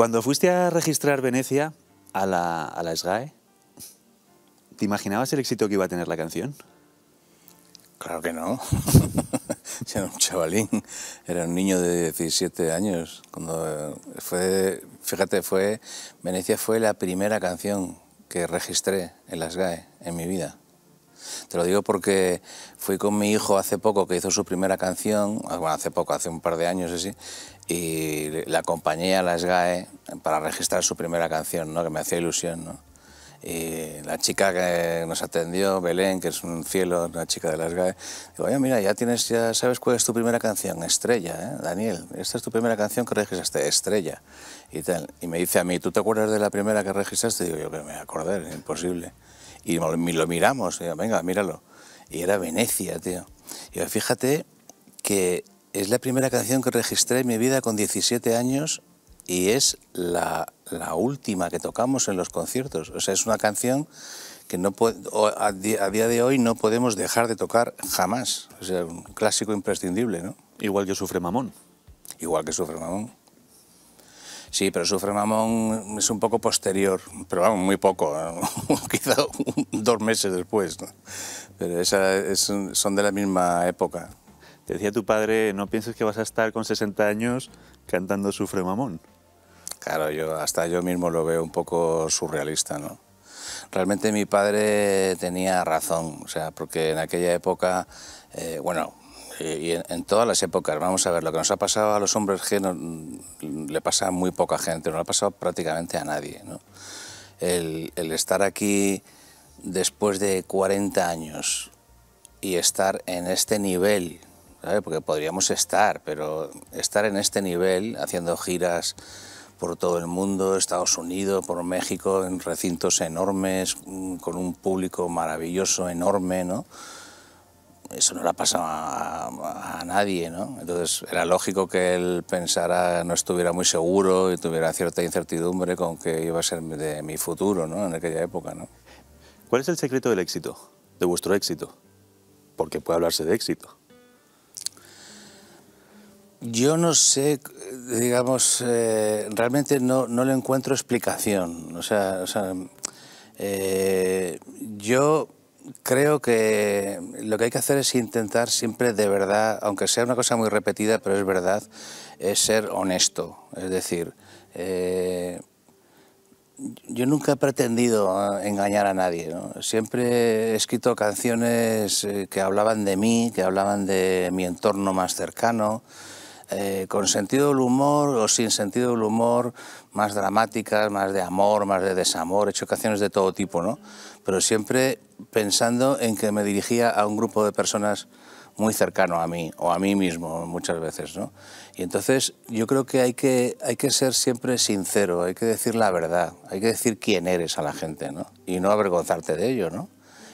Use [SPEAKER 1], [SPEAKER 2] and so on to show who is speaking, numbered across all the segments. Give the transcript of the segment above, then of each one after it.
[SPEAKER 1] Cuando fuiste a registrar Venecia a la, a SGAE, ¿te imaginabas el éxito que iba a tener la canción?
[SPEAKER 2] Claro que no. era un chavalín, era un niño de 17 años. Cuando eh, fue, fíjate, fue Venecia fue la primera canción que registré en la SGAE en mi vida. Te lo digo porque fui con mi hijo hace poco que hizo su primera canción, ah, bueno, hace poco, hace un par de años así, y la acompañé a la SGAE para registrar su primera canción, ¿no? que me hacía ilusión. Y la chica que nos atendió, Belén, que es un cielo, una chica de las GAE, digo, oye, mira, ya, tienes, ya sabes cuál es tu primera canción, Estrella, ¿eh? Daniel, esta es tu primera canción que registraste, Estrella, y tal. Y me dice a mí, ¿tú te acuerdas de la primera que registraste? Digo, yo que me acordé, imposible y lo, miramos, y venga, míralo. Y era Venecia, tío. Y fíjate que es la primera canción que registré en mi vida con 17 años y es la, última que tocamos en los conciertos. O sea, es una canción que no a, día de hoy no podemos dejar de tocar jamás. O sea, un clásico imprescindible, ¿no? Igual que sufre Mamón. Igual que sufre Mamón. Sí, pero Sufre Mamón es un poco posterior, pero vamos, muy poco, quizá dos meses después. Pero esa
[SPEAKER 1] son de la misma época. Te decía tu padre, no piensas que vas a estar con 60 años
[SPEAKER 2] cantando Sufre Mamón. Claro, yo hasta yo mismo lo veo un poco surrealista, ¿no? Realmente mi padre tenía razón, o sea, porque en aquella época, eh, bueno, eh, y en, todas las épocas. Vamos a ver, lo que nos ha pasado a los hombres que mm, le pasa a muy poca gente, no le ha pasado prácticamente a nadie. ¿no? El, estar aquí después de 40 años y estar en este nivel, porque podríamos estar, pero estar en este nivel haciendo giras por todo el mundo, Estados Unidos, por México, en recintos enormes, mm, con un público maravilloso, enorme, ¿no? eso no le ha pasado a, nadie, ¿no? Entonces era lógico que él pensara, no estuviera muy seguro y tuviera cierta incertidumbre con que iba a ser de mi futuro, ¿no? En aquella época, ¿no? ¿Cuál es el secreto del éxito, de vuestro éxito?
[SPEAKER 1] Porque puede hablarse de éxito.
[SPEAKER 2] Yo no sé, digamos, eh, realmente no, le encuentro explicación. O sea, o sea eh, yo Creo que lo que hay que hacer es intentar siempre de verdad, aunque sea una cosa muy repetida, pero es verdad, es ser honesto. Es decir, eh, yo nunca he pretendido eh, engañar a nadie. Siempre he escrito canciones eh, que hablaban de mí, que hablaban de mi entorno más cercano. Eh, con sentido del humor o sin sentido del humor, más dramáticas, más de amor, más de desamor, he hecho canciones de todo tipo, ¿no? Pero siempre pensando en que me dirigía a un grupo de personas muy cercano a mí o a mí mismo muchas veces, ¿no? Y entonces yo creo que hay que, hay que ser siempre sincero, hay que decir la verdad, hay que decir quién eres a la gente, ¿no? Y no avergonzarte de ello, ¿no?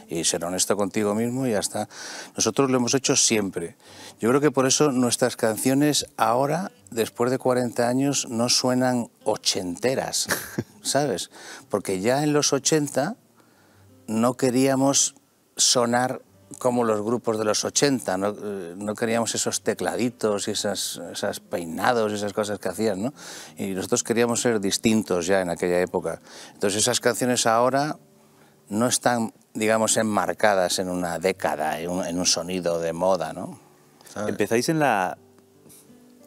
[SPEAKER 2] y ser honesto contigo mismo y está. nosotros lo hemos hecho siempre. Yo creo que por eso nuestras canciones ahora, después de 40 años, no suenan ochenteras, ¿sabes? Porque ya en los 80 no queríamos sonar como los grupos de los 80, eh, no, queríamos esos tecladitos y esas, esas, peinados y esas cosas que hacían, ¿no? Y nosotros queríamos ser distintos ya en aquella época. Entonces esas canciones ahora no están digamos, enmarcadas en una década, en un, sonido de moda, ¿no? Empezáis en la...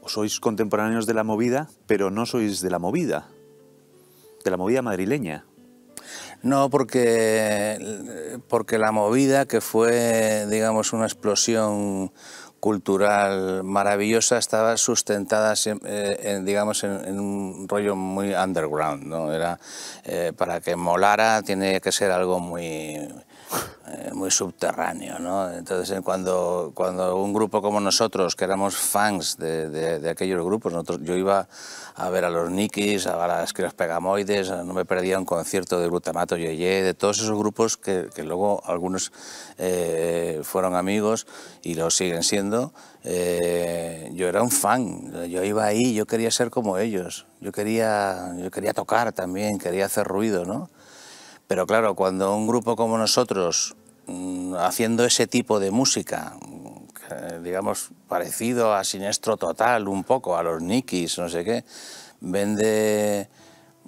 [SPEAKER 2] Sois contemporáneos
[SPEAKER 1] de la movida, pero no sois de la movida, de la movida madrileña.
[SPEAKER 2] No, porque, porque la movida, que fue, digamos, una explosión cultural maravillosa, estaba sustentada, eh, digamos, en, un rollo muy underground, ¿no? Era, eh, para que molara, tiene que ser algo muy eh, muy subterráneo. ¿no? Entonces, eh, cuando, cuando un grupo como nosotros, que éramos fans de, aquellos grupos, nosotros, yo iba a ver a los Nikis, a las los Pegamoides, no me perdía un concierto de Glutamato Yeye, de todos esos grupos que, luego algunos eh, fueron amigos y lo siguen siendo. yo era un fan, yo iba ahí, yo quería ser como ellos, yo quería, yo quería tocar también, quería hacer ruido, ¿no? Pero claro, cuando un grupo como nosotros, mm, haciendo ese tipo de música, digamos, parecido a Siniestro Total, un poco, a los Nikis, no sé qué, vende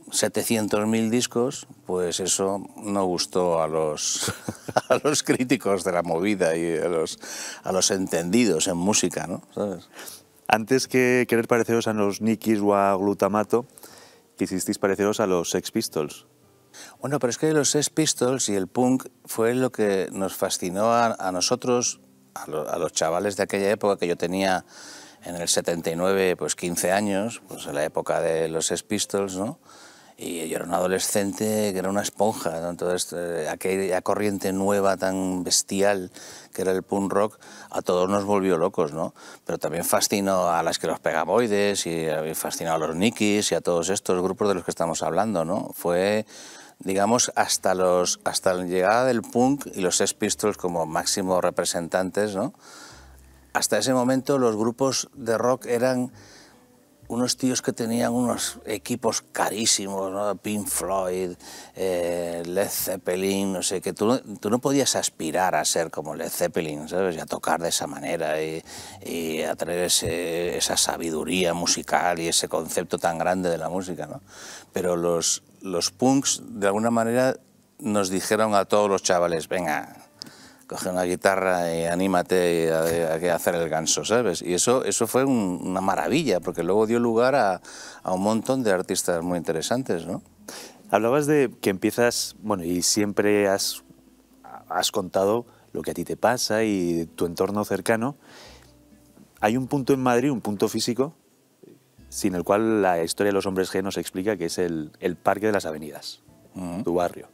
[SPEAKER 2] 700.000 discos, pues eso no gustó a los, a los críticos de la movida y a los, a los entendidos en música, ¿no? Antes que querer pareceros a
[SPEAKER 1] los Nikis o a Glutamato, quisisteis pareceros a los Sex Pistols.
[SPEAKER 2] Bueno, pero es que los Sex Pistols y el punk fue lo que nos fascinó a, nosotros, a, los chavales de aquella época que yo tenía en el 79, pues 15 años, pues en la época de los Sex Pistols, ¿no? Y yo era un adolescente que era una esponja, ¿no? entonces eh, aquella corriente nueva tan bestial que era el punk rock a todos nos volvió locos, ¿no? Pero también fascinó a las que los pegaboides y eh, fascinó a los Nikis y a todos estos grupos de los que estamos hablando, ¿no? Fue digamos, hasta, los, hasta la llegada del punk y los Sex Pistols como máximos representantes, ¿no? hasta ese momento los grupos de rock eran unos tíos que tenían unos equipos carísimos, ¿no? Pink Floyd, eh, Led Zeppelin, no sé, que tú, no podías aspirar a ser como Led Zeppelin, ¿sabes? Y a tocar de esa manera y, a tener esa sabiduría musical y ese concepto tan grande de la música, ¿no? Pero los, los punks de alguna manera nos dijeron a todos los chavales, venga, coge una guitarra y anímate a, hacer el ganso, ¿sabes? Y eso, eso fue una maravilla, porque luego dio lugar a, un montón de artistas muy interesantes, ¿no? Hablabas de que
[SPEAKER 1] empiezas, bueno, y siempre has, has contado lo que a ti te pasa y tu entorno cercano. Hay un punto en Madrid, un punto físico, sin el cual la historia de los hombres G nos explica que es el, el parque de las avenidas, tu
[SPEAKER 2] barrio.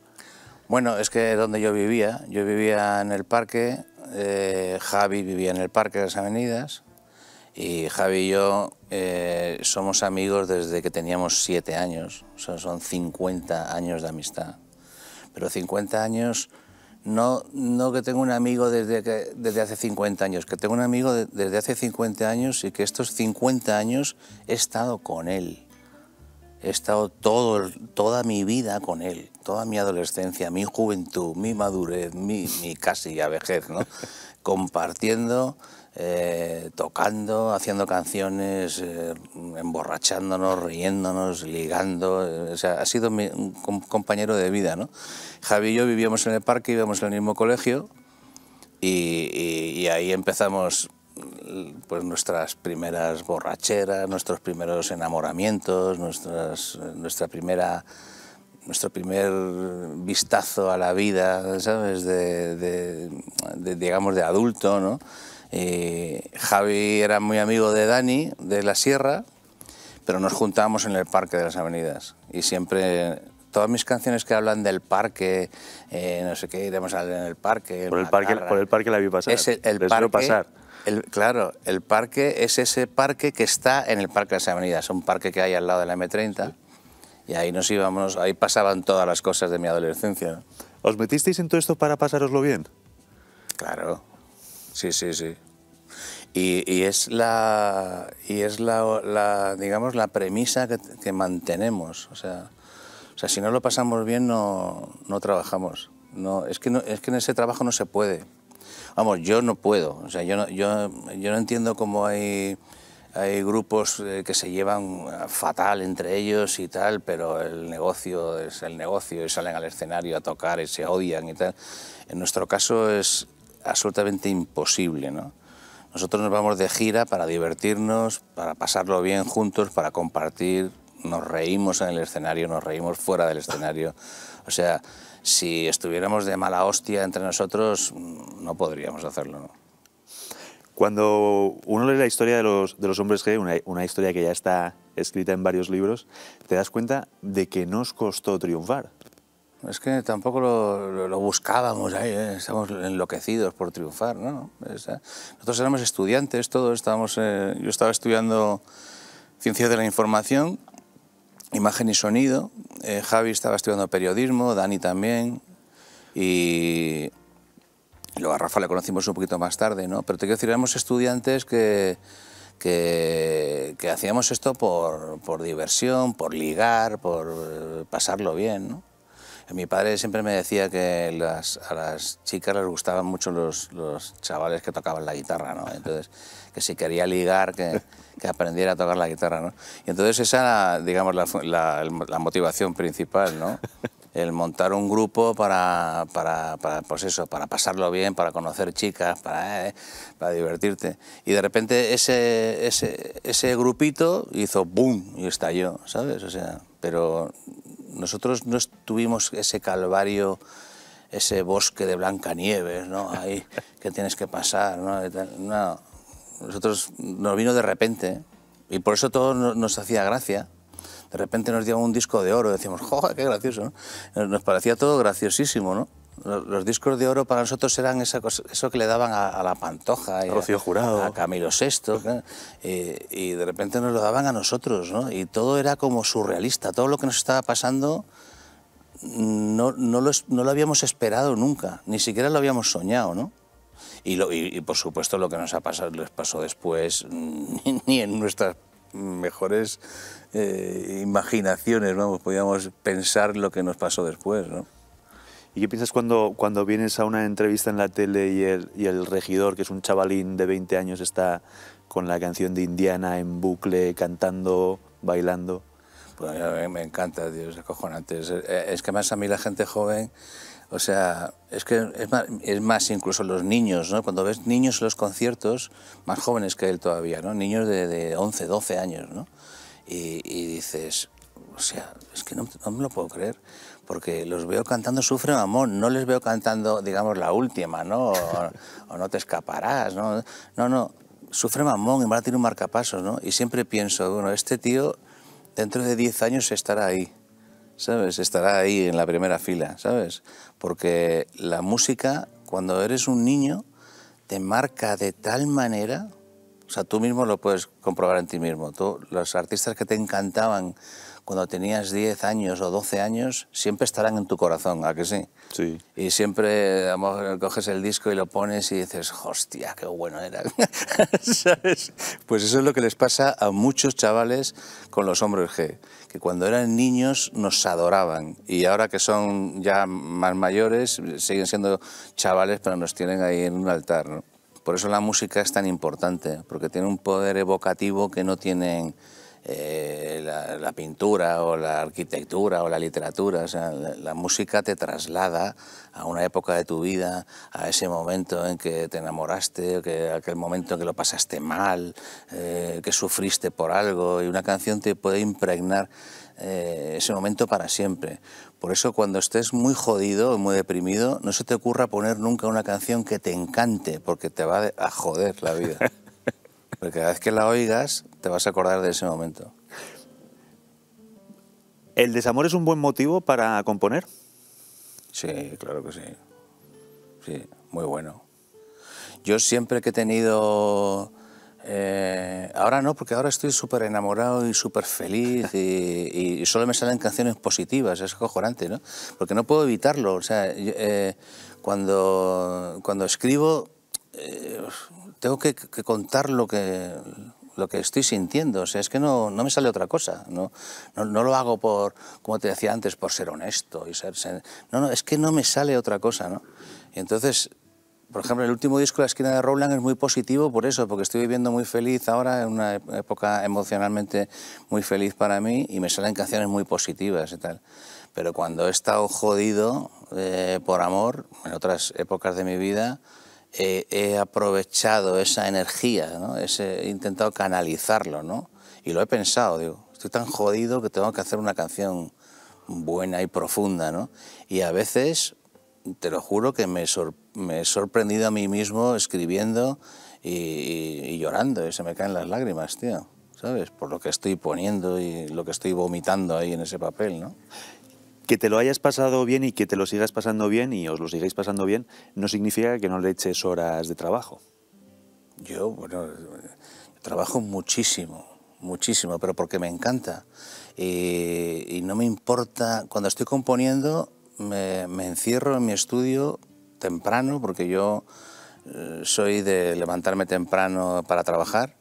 [SPEAKER 2] Bueno, es que donde yo vivía, yo vivía en el parque, eh, Javi vivía en el parque de las avenidas y Javi y yo eh, somos amigos desde que teníamos siete años, son 50 años de amistad, pero 50 años no, no que tengo un amigo desde, que, desde hace 50 años, que tengo un amigo desde hace 50 años y que estos 50 años he estado con él. He estado todo, toda mi vida con él, toda mi adolescencia, mi juventud, mi madurez, mi, mi casi ya vejez, ¿no? compartiendo eh, tocando, haciendo canciones, eh, emborrachándonos, riéndonos, ligando. Eh, o sea, ha sido un compañero de vida, ¿no? Javi y yo vivíamos en el parque, íbamos en el mismo colegio y, ahí empezamos pues nuestras primeras borracheras, nuestros primeros enamoramientos, nuestras, nuestra primera nuestro primer vistazo a la vida, ¿sabes? de digamos, de adulto, ¿no? Eh, Javi era muy amigo de Dani, de la Sierra, pero nos juntábamos en el Parque de las Avenidas y siempre todas mis canciones que hablan del parque, eh, no sé qué, iremos al, en el parque. Por el parque, por el parque la vi pasar. Es el, parque, El, claro, el parque es ese parque que está en el Parque de las Avenidas, un parque que hay al lado de la M30. Y ahí nos íbamos, ahí pasaban todas las cosas de mi adolescencia. ¿Os metisteis en todo esto para pasároslo bien? Claro, sí, sí, sí. Y, es, la, y es la, digamos, la premisa que, que mantenemos. O sea, o sea, si no lo pasamos bien, no, no trabajamos. No, es, que es que en ese trabajo no se puede. Vamos, yo no puedo. O sea, yo no, yo, yo no entiendo cómo hay hay grupos eh, que se llevan eh, fatal entre ellos y tal, pero el negocio es el negocio y salen al escenario a tocar y se odian y tal. En nuestro caso es absolutamente imposible, ¿no? Nosotros nos vamos de gira para divertirnos, para pasarlo bien juntos, para compartir. Nos reímos en el escenario, nos reímos fuera del escenario. O sea, si estuviéramos de mala hostia entre nosotros, mm, no podríamos hacerlo.
[SPEAKER 1] Cuando uno lee la historia de los, hombres G, una, una historia que ya está escrita en varios libros, te das cuenta de que nos costó triunfar.
[SPEAKER 2] Es que tampoco lo, buscábamos ahí, ¿eh? estamos enloquecidos por triunfar, ¿no? Nosotros éramos estudiantes todos, estábamos, eh, yo estaba estudiando Ciencias de la Información, Imagen y Sonido, eh, Javi estaba estudiando Periodismo, Dani también, y luego a Rafa le conocimos un poquito más tarde, ¿no? Pero te quiero decir, éramos estudiantes que, que, que hacíamos esto por, por diversión, por ligar, por eh, pasarlo bien, ¿no? Mi padre siempre me decía que a las chicas les gustaban mucho los, chavales que tocaban la guitarra, ¿no? Entonces, que si quería ligar, que, aprendiera a tocar la guitarra, ¿no? Y entonces esa era, digamos, la, motivación principal, ¿no? El montar un grupo para, pues eso, para pasarlo bien, para conocer chicas, para, eh, para divertirte. Y de repente ese, ese, ese grupito hizo boom y estalló, ¿sabes? O sea, pero nosotros no tuvimos ese calvario, ese bosque de Blancanieves, ¿no? Ahí que tienes que pasar, ¿no? nosotros nos vino de repente y por eso todo nos, hacía gracia. De repente nos dieron un disco de oro, decíamos, ¡joder, qué gracioso! Nos parecía todo graciosísimo, ¿no? Los discos de oro para nosotros eran esa eso que le daban a, la Pantoja, a Rocío Jurado, a Camilo VI, y, de repente nos lo daban a nosotros, ¿no? Y todo era como surrealista, todo lo que nos estaba pasando no, lo, habíamos esperado nunca, ni siquiera lo habíamos soñado, ¿no? Y, por supuesto lo que nos ha pasado, les pasó después, ni, en nuestras mejores eh, imaginaciones, vamos, podíamos pensar lo que nos pasó después, ¿no?
[SPEAKER 1] ¿Y qué piensas cuando, cuando vienes a una entrevista en la tele y el, regidor, que es un chavalín de 20 años, está con la canción de Indiana en bucle, cantando,
[SPEAKER 2] bailando? Pues a mí me encanta, Dios, acojonante. Es, eh, es que más a mí la gente joven... O sea, es que es más, incluso los niños, ¿no? Cuando ves niños en los conciertos, más jóvenes que él todavía, ¿no? Niños de, 11, 12 años, ¿no? Y, y, dices, o sea, es que no, no me lo puedo creer porque los veo cantando Sufre Mamón, no les veo cantando, digamos, la última, ¿no? O, no te escaparás, ¿no? No, no, Sufre mamón, va a tener un marcapasos, ¿no? Y siempre pienso, bueno, este tío dentro de 10 años estará ahí, ¿sabes? Estará ahí en la primera fila, ¿sabes? Porque la música, cuando eres un niño, te marca de tal manera, o sea, tú mismo lo puedes comprobar en ti mismo, tú, los artistas que te encantaban cuando tenías 10 años o 12 años, siempre estarán en tu corazón, ¿a que sí? Sí. Y siempre coges el disco y lo pones y dices, hostia, qué bueno era. ¿Sabes? Pues eso es lo que les pasa a muchos chavales con los hombres G, que cuando eran niños nos adoraban y ahora que son ya más mayores, siguen siendo chavales, pero nos tienen ahí en un altar. Por eso la música es tan importante, porque tiene un poder evocativo que no tienen eh, la, pintura o la arquitectura o la literatura. O la, música te traslada a una época de tu vida, a ese momento en que te enamoraste, que, aquel momento en que lo pasaste mal, eh, que sufriste por algo. Y una canción te puede impregnar eh, ese momento para siempre. Por eso cuando estés muy jodido muy deprimido, no se te ocurra poner nunca una canción que te encante, porque te va a joder la vida. Porque cada vez que la oigas te vas a acordar de ese momento.
[SPEAKER 1] ¿El desamor es un buen motivo para componer?
[SPEAKER 2] Sí, claro que sí. Sí, muy bueno. Yo siempre que he tenido... Eh, ahora no, porque ahora estoy súper enamorado y súper feliz y, solo me salen canciones positivas, es cojorante, ¿no? Porque no puedo evitarlo, o sea, eh, cuando, cuando escribo eh, tengo que, contar lo que, lo que estoy sintiendo. O sea, es que no, no me sale otra cosa. ¿no? ¿no? lo hago por, como te decía antes, por ser honesto y ser... no, no, es que no me sale otra cosa, ¿no? Y entonces por ejemplo, el último disco, La esquina de Rowland, es muy positivo por eso, porque estoy viviendo muy feliz ahora, en una época emocionalmente muy feliz para mí, y me salen canciones muy positivas y tal. Pero cuando he estado jodido eh, por amor, en otras épocas de mi vida, eh, he aprovechado esa energía, he intentado canalizarlo, Y lo he pensado, digo, estoy tan jodido que tengo que hacer una canción buena y profunda, Y a veces, te lo juro, que me, he sorprendido a mí mismo escribiendo y, llorando, y se me caen las lágrimas, tío, ¿sabes? Por lo que estoy poniendo y lo que estoy vomitando ahí en ese papel, ¿no? que te lo hayas pasado bien y que
[SPEAKER 1] te lo sigas pasando bien y os lo sigáis pasando bien no significa que no le eches horas de trabajo.
[SPEAKER 2] Yo, bueno, trabajo muchísimo, muchísimo, pero porque me encanta. Eh, y, no me importa, cuando estoy componiendo, me, encierro en mi estudio temprano, porque yo eh, soy de levantarme temprano para trabajar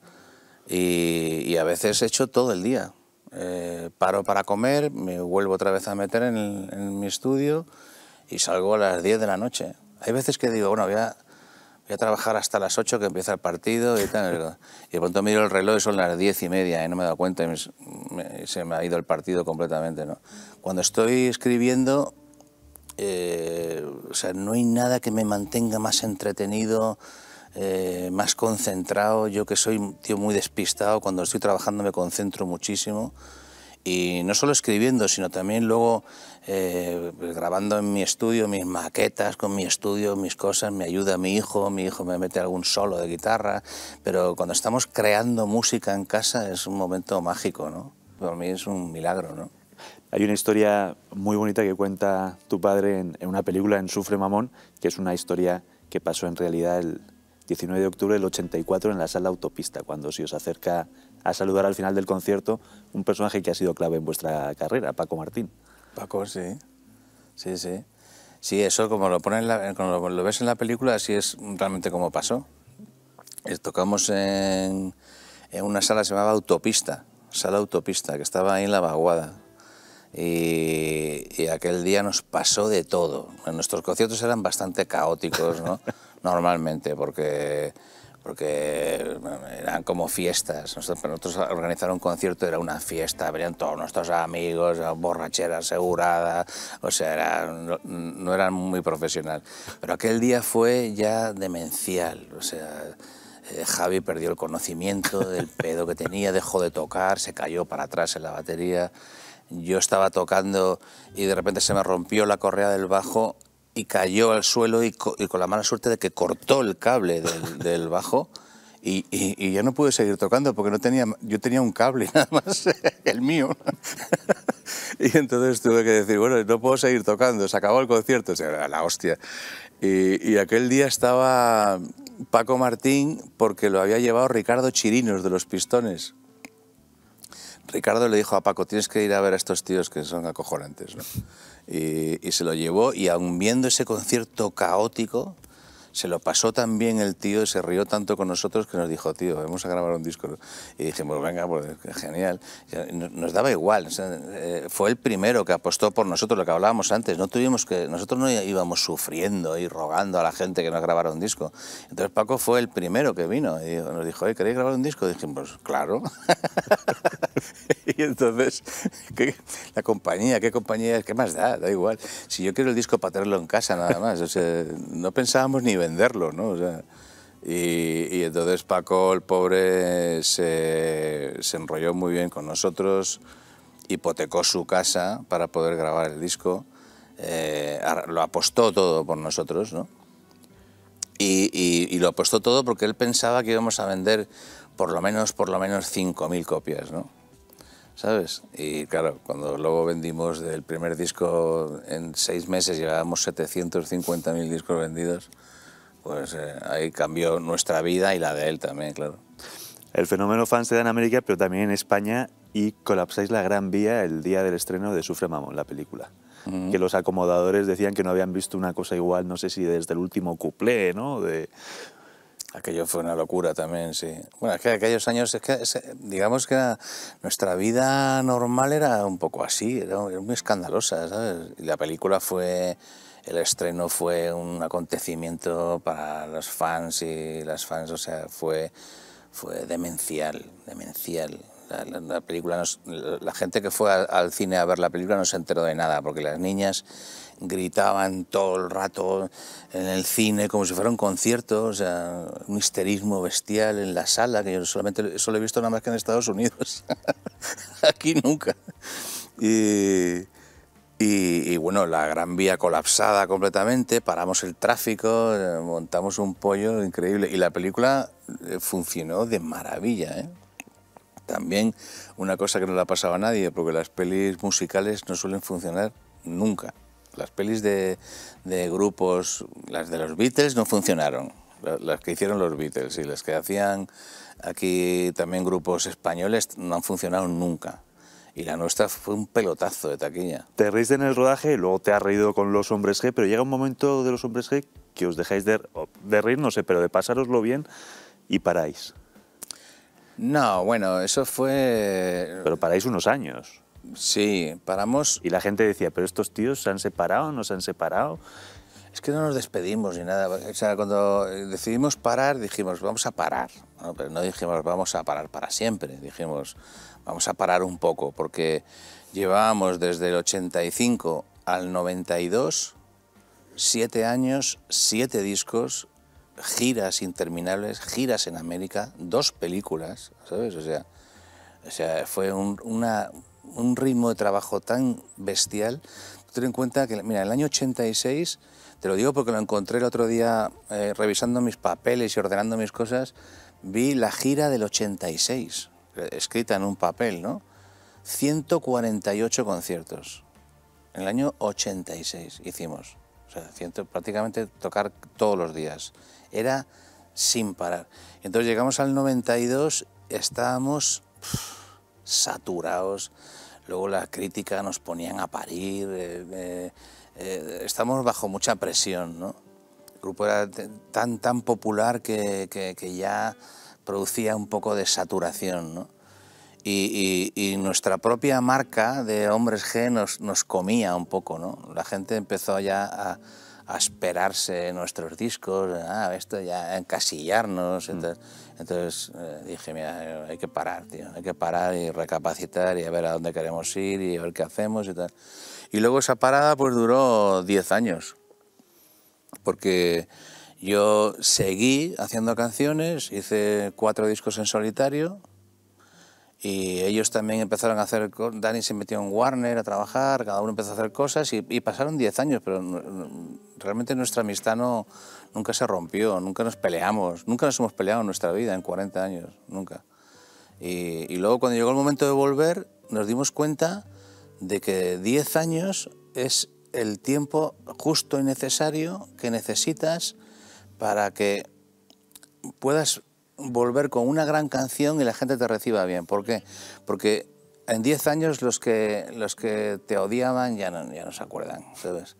[SPEAKER 2] y, y a veces he hecho todo el día eh, paro para comer, me vuelvo otra vez a meter en, mi estudio y salgo a las 10 de la noche. Hay veces que digo, bueno, voy a, voy a trabajar hasta las 8 que empieza el partido y tal. y de pronto miro el reloj y son las 10 y media y eh, no me he dado cuenta y se me ha ido el partido completamente. ¿no? Cuando estoy escribiendo, eh, o sea, no hay nada que me mantenga más entretenido eh, más concentrado. Yo que soy tío muy despistado, cuando estoy trabajando me concentro muchísimo. Y no solo escribiendo, sino también luego eh, grabando en mi estudio mis maquetas con mi estudio, mis cosas. Me ayuda mi hijo, mi hijo me mete algún solo de guitarra. Pero cuando estamos creando música en casa es un momento mágico, ¿no? Para mí es un milagro, ¿no?
[SPEAKER 1] Hay una historia muy bonita que cuenta tu padre en, en una película, en Sufre Mamón, que es una historia que pasó en realidad el, 19 de octubre del 84 en la sala Autopista, cuando se os acerca a saludar al final del concierto un personaje que ha sido clave en vuestra carrera, Paco Martín.
[SPEAKER 2] Paco, sí. Sí, sí. Sí, eso como lo, lo ves en la película, así es realmente como pasó. Eh, tocamos en, una sala que se llamaba Autopista, sala Autopista, que estaba ahí en la vaguada. Y, y, aquel día nos pasó de todo. Nuestros conciertos eran bastante caóticos, ¿no? normalmente, porque porque eran como fiestas. Nosotros, organizar un concierto era una fiesta, venían todos nuestros amigos, borrachera asegurada, o sea, no, eran muy profesional. Pero aquel día fue ya demencial, o sea, eh, Javi perdió el conocimiento del pedo que tenía, dejó de tocar, se cayó para atrás en la batería. Yo estaba tocando y de repente se me rompió la correa del bajo y cayó al suelo y, con la mala suerte de que cortó el cable del, bajo y, ya no pude seguir tocando porque no tenía, yo tenía un cable nada más, el mío. y entonces tuve que decir, bueno, no puedo seguir tocando, se acabó el concierto, o sea, la hostia. y aquel día estaba Paco Martín porque lo había llevado Ricardo Chirinos de los Pistones. Ricardo le dijo a Paco, tienes que ir a ver a estos tíos que son acojonantes. ¿no? y se lo llevó y aun viendo ese concierto caótico, se lo pasó tan bien el tío, y se rió tanto con nosotros que nos dijo, tío, vamos a grabar un disco. Y dijimos, venga, pues, genial. Nos daba igual. Eh, fue el primero que apostó por nosotros, lo que hablábamos antes. No tuvimos que, nosotros no íbamos sufriendo y rogando a la gente que nos grabara un disco. Entonces Paco fue el primero que vino y nos dijo, ¿queréis grabar un disco? Y dijimos, claro. Y entonces, ¿qué? la compañía, ¿qué compañía es? ¿Qué más da? Da igual. Si yo quiero el disco para tenerlo en casa nada más, no pensábamos ni venderlo, ¿no? y, entonces Paco, el pobre, se, se, enrolló muy bien con nosotros, hipotecó su casa para poder grabar el disco, eh, lo apostó todo por nosotros, ¿no? Y, y, lo apostó todo porque él pensaba que íbamos a vender por lo menos, por lo menos 5.000 copias, ¿no? ¿sabes? Y claro, cuando luego vendimos del primer disco en seis meses, llevábamos 750.000 discos vendidos, pues eh, ahí cambió nuestra
[SPEAKER 1] vida y la de él también, claro. El fenómeno fans se da en América, pero también en España, y colapsáis la Gran Vía el día del estreno de Sufre Mamón, la película. Que los acomodadores decían que no habían visto una cosa igual, no sé si desde el último cuplé, ¿no? De, Aquello
[SPEAKER 2] fue una locura también, sí. Bueno, es que aquellos años, digamos que nuestra vida normal era un poco así, era, muy escandalosa, ¿sabes? la película fue, el estreno fue un acontecimiento para los fans y las fans, o sea, fue, fue demencial, demencial. La, película la gente que fue al, cine a ver la película no se enteró de nada, porque las niñas gritaban todo el rato en el cine como si fuera un concierto, o sea, un histerismo bestial en la sala, que yo solamente eso lo he visto nada más que en Estados Unidos, aquí nunca. Y, y, bueno, la Gran Vía colapsada completamente, paramos el tráfico, eh, montamos un pollo increíble y la película eh, funcionó de maravilla. ¿eh? También una cosa que no le ha pasado a nadie, porque las pelis musicales no suelen funcionar nunca. Las pelis de, grupos, las de los Beatles no funcionaron, las que hicieron los Beatles y las que hacían aquí también grupos españoles no han funcionado nunca. Y la nuestra fue un pelotazo de taquilla.
[SPEAKER 1] Te reís en el rodaje y luego te has reído con los hombres G, pero llega un momento de los hombres G que os dejáis de, de reír, no sé, pero de pasároslo bien y paráis.
[SPEAKER 2] No, bueno, eso fue... Pero paráis
[SPEAKER 1] unos años. Sí, paramos... Y la gente decía, pero estos tíos se han separado, nos han
[SPEAKER 2] separado. Es que no nos despedimos ni nada. O sea, cuando decidimos parar, dijimos, vamos a parar. pero no dijimos, vamos a parar para siempre. Dijimos, vamos a parar un poco, porque llevábamos desde el 85 al 92 siete años, siete discos giras interminables, giras en América, dos películas, ¿sabes? O sea, sea fue un, ritmo de trabajo tan bestial. Ten en cuenta que, mira, en el año 86, te lo digo porque lo encontré el otro día eh, revisando mis papeles y ordenando mis cosas, vi la gira del 86, eh, escrita en un papel, ¿no? 148 conciertos. En el año 86 hicimos prácticamente tocar todos los días. Era sin parar. Entonces llegamos al 92, estábamos saturados, luego la crítica nos ponían a parir, eh, eh, eh, estamos bajo mucha presión. ¿no? El grupo era tan, tan popular que, que ya producía un poco de saturación. ¿no? Y, nuestra propia marca de hombres G nos, nos comía un poco, ¿no? La gente empezó ya a, esperarse nuestros discos, ah, esto ya, a encasillarnos. Mm. Entonces, eh, dije, mira, hay que parar, tío, hay que parar y recapacitar y a ver a dónde queremos ir y a ver qué hacemos y tal. Y luego esa parada pues duró 10 años, porque yo seguí haciendo canciones, hice cuatro discos en solitario, y ellos también empezaron a hacer, Dani se metió en Warner a trabajar, cada uno empezó a hacer cosas y, pasaron 10 años, pero realmente nuestra amistad no, nunca se rompió, nunca nos peleamos, nunca nos hemos peleado en nuestra vida, en 40 años, nunca. Y, y luego cuando llegó el momento de volver, nos dimos cuenta de que 10 años es el tiempo justo y necesario que necesitas para que puedas volver con una gran canción y la gente te reciba bien. ¿Por qué? Porque en 10 años los que, los que te odiaban ya no, ya no se acuerdan, ¿sabes?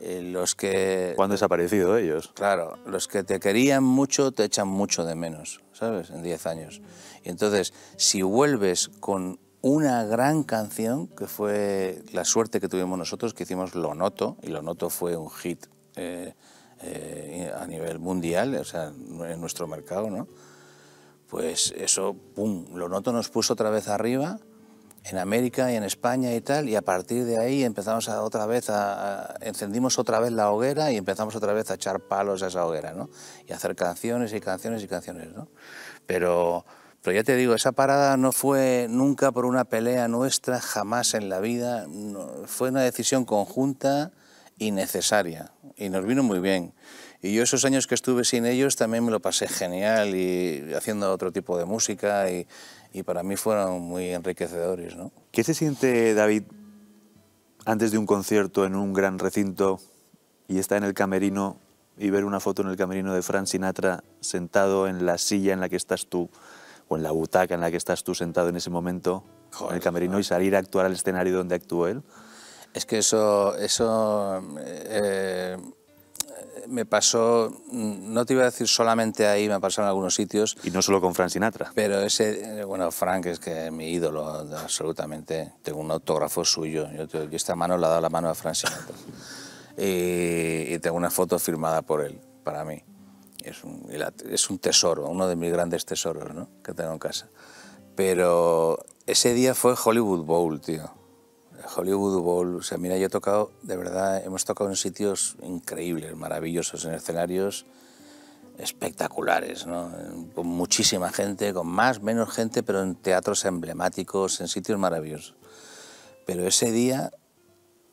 [SPEAKER 2] Eh, los que... ¿Cuándo han desaparecido ellos? Claro, los que te querían mucho te echan mucho de menos, ¿sabes? En 10 años. Y entonces, si vuelves con una gran canción, que fue la suerte que tuvimos nosotros, que hicimos Lo Noto, y Lo Noto fue un hit eh, eh, a nivel mundial, o sea, en nuestro mercado, ¿no? pues eso, pum, lo noto nos puso otra vez arriba, en América y en España y tal, y a partir de ahí empezamos otra vez a, encendimos otra vez la hoguera y empezamos otra vez a echar palos a esa hoguera, ¿no? Y hacer canciones y canciones y canciones, ¿no? Pero, pero ya te digo, esa parada no fue nunca por una pelea nuestra, jamás en la vida, fue una decisión conjunta y necesaria, y nos vino muy bien. Y yo esos años que estuve sin ellos también me lo pasé genial y haciendo otro tipo de música y, y para mí fueron muy enriquecedores. ¿no?
[SPEAKER 1] ¿Qué se siente, David, antes de un concierto en un gran recinto y está en el camerino y ver una foto en el camerino de Frank Sinatra sentado en la silla en la que estás tú o en la butaca en la que estás tú sentado en ese momento en el camerino
[SPEAKER 2] y salir a actuar al escenario donde actuó él? Es que eso, eso eh, me pasó, mm, no te iba a decir solamente ahí, me ha en algunos sitios. Y no solo con Frank Sinatra. Pero ese, eh, bueno, Frank es que mi ídolo, absolutamente. Tengo un autógrafo suyo. Yo, esta mano le he dado la mano a Frank Sinatra. y, tengo una foto firmada por él, para mí. Es un, tesoro, uno de mis grandes tesoros que tengo en casa. Pero ese día fue Hollywood Bowl, tío Hollywood Bowl, o sea, mira, yo he tocado, de verdad, hemos tocado en sitios increíbles, maravillosos, en escenarios espectaculares, con muchísima gente, con más, menos gente, pero en teatros emblemáticos, en sitios maravillosos. Pero ese día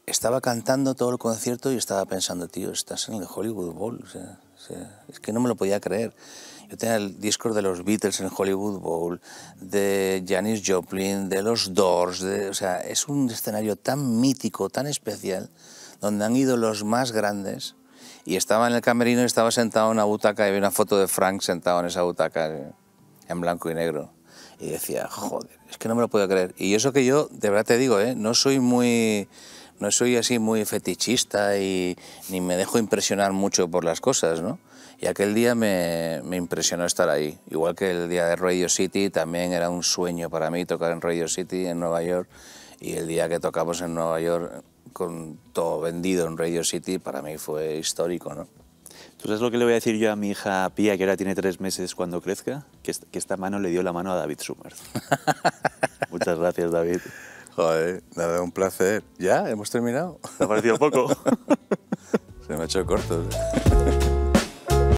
[SPEAKER 2] estaba cantando todo el concierto y estaba pensando, tío, estás en el Hollywood Bowl, es que no me lo podía creer. Yo tenía discos de los Beatles en Hollywood Bowl, de Janis Joplin, de los Doors. o sea, es un escenario tan mítico, tan especial, donde han ido los más grandes. Y estaba en el camerino y estaba sentado en una butaca y había una foto de Frank sentado en esa butaca, en blanco y negro. Y decía, joder, es que no me lo puedo creer. Y eso que yo, de verdad te digo, ¿eh? no soy muy no soy así muy fetichista y ni me dejo impresionar mucho por las cosas, ¿no? Y aquel día me, impresionó estar ahí. Igual que el día de Radio City, también era un sueño para mí tocar en Radio City, en Nueva York. Y el día que tocamos en Nueva York, con todo vendido en Radio City, para mí fue histórico, ¿no?
[SPEAKER 1] ¿Tú sabes lo que le voy a decir yo a mi hija Pia, que ahora tiene tres meses cuando crezca? Que, que esta mano le dio la mano a David Summers. Muchas gracias, David.
[SPEAKER 2] Joder, nada, un placer. ¿Ya? ¿Hemos terminado? Me ha parecido poco? Se me ha hecho corto.